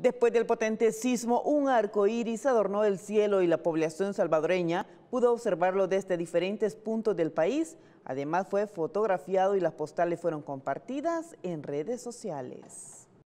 Después del potente sismo, un arco iris adornó el cielo y la población salvadoreña pudo observarlo desde diferentes puntos del país. Además, fue fotografiado y las postales fueron compartidas en redes sociales.